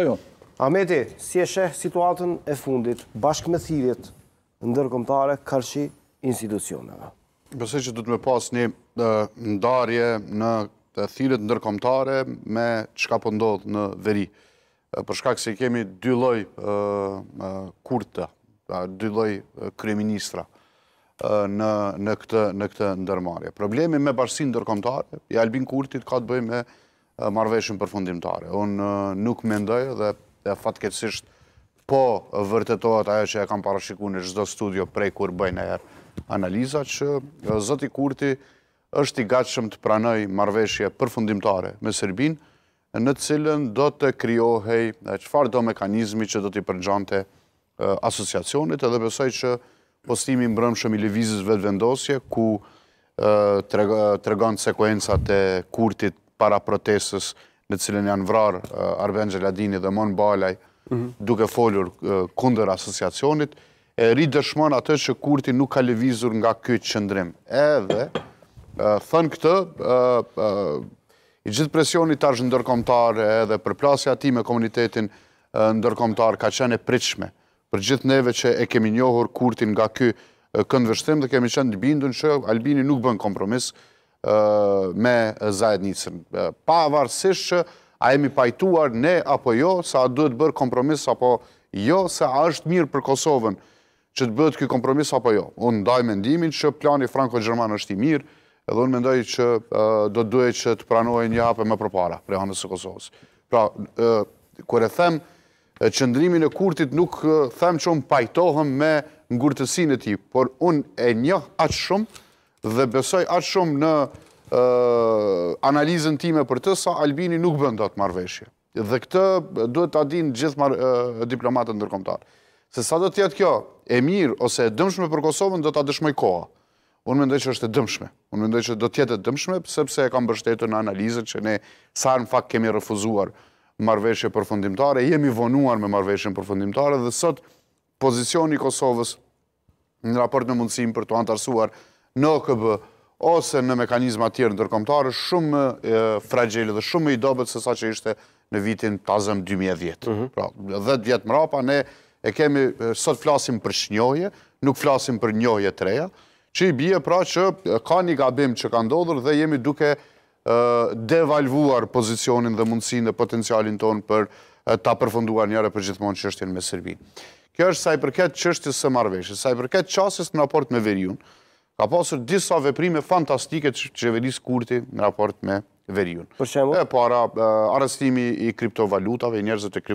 Jo. Ameti, si e shë situatën e fundit, bashkë me thirit, ndërkomtare, kërshi institucionëve? Përse që du të me pas një ndarje në të thirit ndërkomtare me qka pëndodhë po në veri. Përshka këse kemi dy loj kurta, dy loj kreministra në këtë ndërmarje. Problemi me bashkësi ndërkomtare, i Albin Kurtit ka të bëjmë me marveshën përfundimtare. Unë nuk mendoj dhe fatkecisht po vërtetohet ajo që e kam parashiku në gjithdo studio prej kur bëjnë e herë analiza që Zoti Kurti është i gatshëm të pranoj marveshje përfundimtare me Serbin në cilën do të kryohej qëfar do mekanizmi që do t'i përgjante asociacionit edhe besoj që postimi mbrëmshëm i levizis vetë vendosje ku tregon sekuensat e Kurtit para protestës në cilën janë vrarë eh, Arben Gjeladini dhe Mon Balaj, duke folur eh, kunder asociacionit, e rritë dëshmonë atë që Kurti nuk ka levizur nga këtë qëndrim. Edhe, eh, thënë këtë, i gjithë presionit tash ndërkomtare edhe për plasja ti me komunitetin ndërkomtar ka qene pritshme për gjithë neve që e kemi njohur Kurtin nga këtë këndë vështim dhe kemi qenë të bindun që Albini nuk bën kompromisë me zajednicën. Pavarësisht që a jemi pajtuar ne apo jo, sa a duhet bërë kompromis apo jo, sa a është mirë për Kosovën që të bëhet këj kompromis apo jo. Unë ndaj mendimin që plani Franco-Gjerman është i mirë, edhe unë mendoj që do të duhet që të pranojë një hape më përpara për e e Kosovës. Pra, kërë e them, qëndrimin e kurtit nuk them që unë pajtohëm me ngurëtësin e ti, por unë e një atë shumë dhe besoj atë shumë në analizën time për të sa Albini nuk bëndë atë marveshje. Dhe këtë duhet të adinë gjithë diplomatët ndërkomtarë. Se sa do tjetë kjo, e mirë ose e dëmshme për Kosovën, do të adëshmoj koha. Unë mendoj që është e dëmshme. Unë mendoj që do tjetë e dëmshme, sepse e kam bështetë në analizët që ne sa në fakt kemi refuzuar marveshje përfundimtare, jemi vonuar me marveshje përfundimtare, dhe sot pozicioni Kosovës në raport në mundësim për të antarësuar në OKB, ose në mekanizma tjerë në tërkomtarë, shumë fragjeli dhe shumë i dobet se sa që ishte në vitin tazëm 2010. Mhm. Pra, 10 vjetë më ne e kemi, sot flasim për shnjohje, nuk flasim për njohje të reja, që i bje pra që ka një gabim që ka ndodhur dhe jemi duke devalvuar pozicionin dhe mundësin dhe potencialin ton për ta përfunduar njëre për gjithmonë që është jenë me Sërbi. Kjo është saj përket që është të së marveshë, përket qasës në raport me verjunë, ka pasur disa veprime fantastike që që kurti në raport me veriun. Për shemë? E para, arestimi i kriptovalutave, i njerëzët e kriptovalutave,